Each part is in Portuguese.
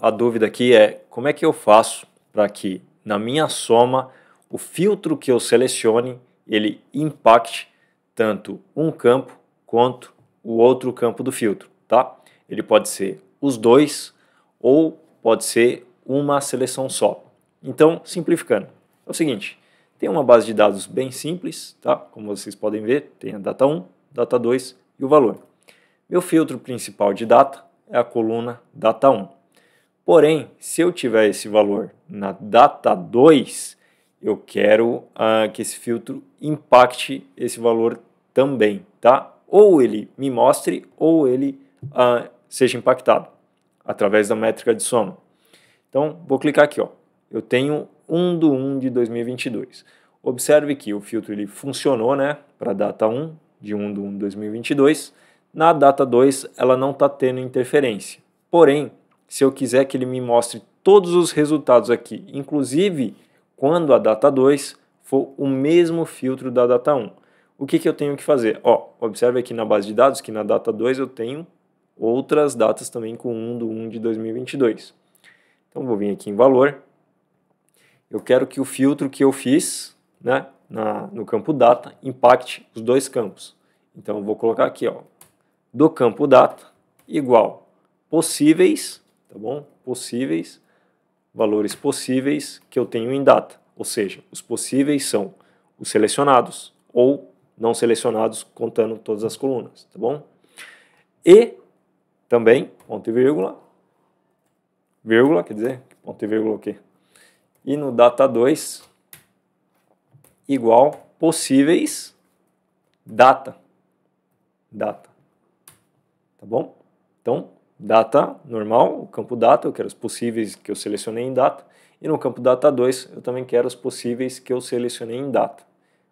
a dúvida aqui é como é que eu faço para que na minha soma o filtro que eu selecione ele impacte tanto um campo quanto o outro campo do filtro, tá? Ele pode ser os dois ou pode ser uma seleção só. Então, simplificando, é o seguinte, tem uma base de dados bem simples, tá? Como vocês podem ver, tem a data 1, data 2 e o valor. Meu filtro principal de data é a coluna data 1. Porém, se eu tiver esse valor na data 2, eu quero ah, que esse filtro impacte esse valor também, tá? Ou ele me mostre ou ele ah, seja impactado através da métrica de soma. Então, vou clicar aqui, ó. Eu tenho 1 do 1 de 2022. Observe que o filtro ele funcionou, né, para data 1 de 1 do 1 de 2022. Na data 2, ela não está tendo interferência. Porém, se eu quiser que ele me mostre todos os resultados aqui, inclusive quando a data 2 for o mesmo filtro da data 1. O que, que eu tenho que fazer? Ó, observe aqui na base de dados que na data 2 eu tenho outras datas também com 1 do 1 de 2022. Então vou vir aqui em valor. Eu quero que o filtro que eu fiz né, na, no campo data impacte os dois campos. Então eu vou colocar aqui ó, do campo data igual possíveis tá bom? Possíveis, valores possíveis que eu tenho em data, ou seja, os possíveis são os selecionados ou não selecionados contando todas as colunas, tá bom? E também, ponto e vírgula, vírgula, quer dizer, ponto e vírgula o quê? E no data 2, igual possíveis data, data, tá bom? Então, data normal, o campo data, eu quero os possíveis que eu selecionei em data, e no campo data 2 eu também quero os possíveis que eu selecionei em data.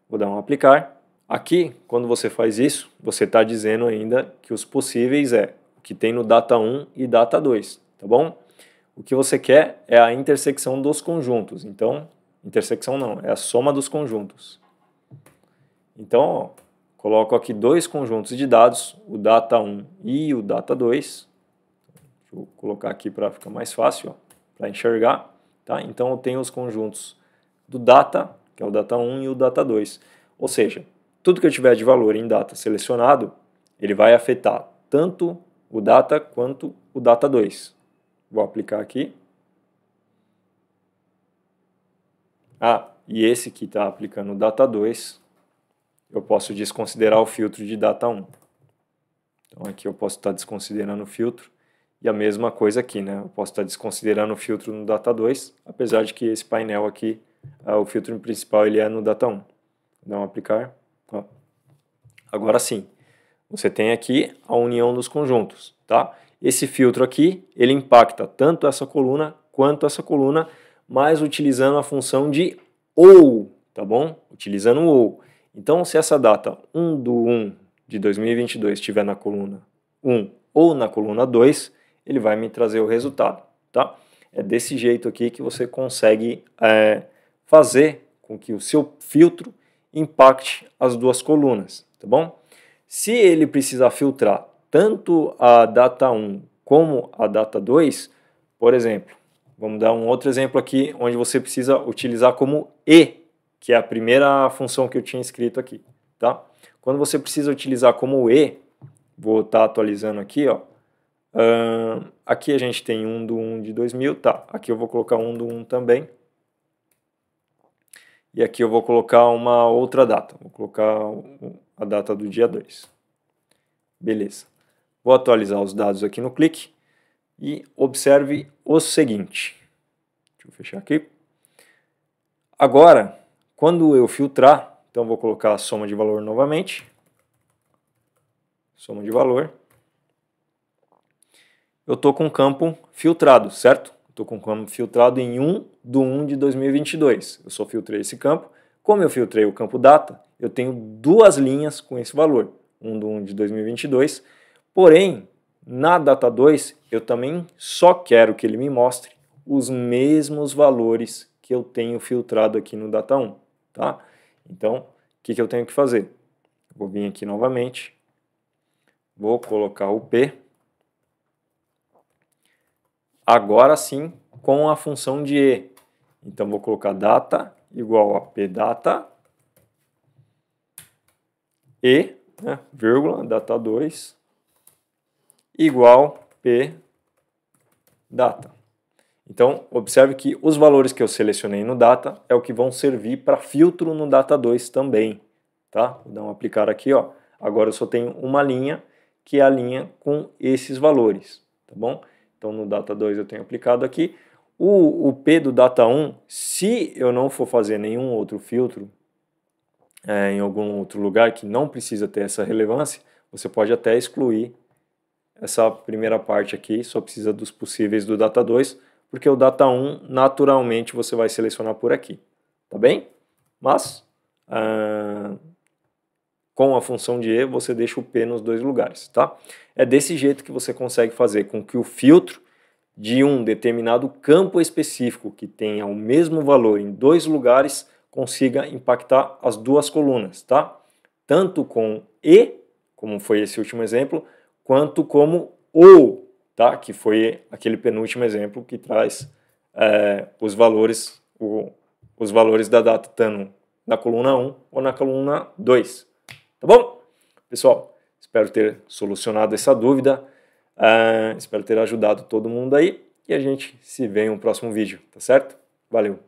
Vou dar um aplicar. Aqui, quando você faz isso, você está dizendo ainda que os possíveis é o que tem no data 1 e data 2, tá bom? O que você quer é a intersecção dos conjuntos, então, intersecção não, é a soma dos conjuntos. Então, ó, coloco aqui dois conjuntos de dados, o data 1 e o data 2, colocar aqui para ficar mais fácil para enxergar. Tá? Então eu tenho os conjuntos do data, que é o data 1 e o data 2. Ou seja, tudo que eu tiver de valor em data selecionado, ele vai afetar tanto o data quanto o data 2. Vou aplicar aqui. Ah, e esse que está aplicando o data 2, eu posso desconsiderar o filtro de data 1. Então aqui eu posso estar tá desconsiderando o filtro e a mesma coisa aqui, né? Eu posso estar desconsiderando o filtro no data 2, apesar de que esse painel aqui, ah, o filtro principal, ele é no data 1. Um. aplicar. Ó. Agora sim, você tem aqui a união dos conjuntos, tá? Esse filtro aqui, ele impacta tanto essa coluna quanto essa coluna, mas utilizando a função de OU, tá bom? Utilizando o OU. Então, se essa data 1 do 1 de 2022 estiver na coluna 1 ou na coluna 2, ele vai me trazer o resultado, tá? É desse jeito aqui que você consegue é, fazer com que o seu filtro impacte as duas colunas, tá bom? Se ele precisar filtrar tanto a data 1 como a data 2, por exemplo, vamos dar um outro exemplo aqui onde você precisa utilizar como E, que é a primeira função que eu tinha escrito aqui, tá? Quando você precisa utilizar como E, vou estar tá atualizando aqui, ó, Uh, aqui a gente tem um do 1 de 2000, tá. Aqui eu vou colocar um do 1 também. E aqui eu vou colocar uma outra data. Vou colocar a data do dia 2. Beleza. Vou atualizar os dados aqui no clique. E observe o seguinte. Deixa eu fechar aqui. Agora, quando eu filtrar, então vou colocar a soma de valor novamente. Soma de valor eu estou com o campo filtrado, certo? Estou com o campo filtrado em 1 de 1 de 2022. Eu só filtrei esse campo. Como eu filtrei o campo data, eu tenho duas linhas com esse valor, 1 de 1 de 2022. Porém, na data 2, eu também só quero que ele me mostre os mesmos valores que eu tenho filtrado aqui no data 1, tá? Então, o que, que eu tenho que fazer? Vou vir aqui novamente, vou colocar o P agora sim com a função de E. Então vou colocar data igual a pdata e, né, vírgula, data 2 igual p data. Então, observe que os valores que eu selecionei no data é o que vão servir para filtro no data 2 também, tá? Vou dar um aplicar aqui, ó. Agora eu só tenho uma linha, que é a linha com esses valores, tá bom? Então no data 2 eu tenho aplicado aqui. O, o P do data 1, se eu não for fazer nenhum outro filtro é, em algum outro lugar que não precisa ter essa relevância, você pode até excluir essa primeira parte aqui, só precisa dos possíveis do data 2, porque o data 1 naturalmente você vai selecionar por aqui, tá bem? Mas... Uh com a função de E, você deixa o P nos dois lugares, tá? É desse jeito que você consegue fazer com que o filtro de um determinado campo específico que tenha o mesmo valor em dois lugares consiga impactar as duas colunas, tá? Tanto com E, como foi esse último exemplo, quanto como OU, tá? Que foi aquele penúltimo exemplo que traz é, os valores o, os valores da data estando na coluna 1 ou na coluna 2, Tá bom? Pessoal, espero ter solucionado essa dúvida. Uh, espero ter ajudado todo mundo aí. E a gente se vê em um próximo vídeo, tá certo? Valeu!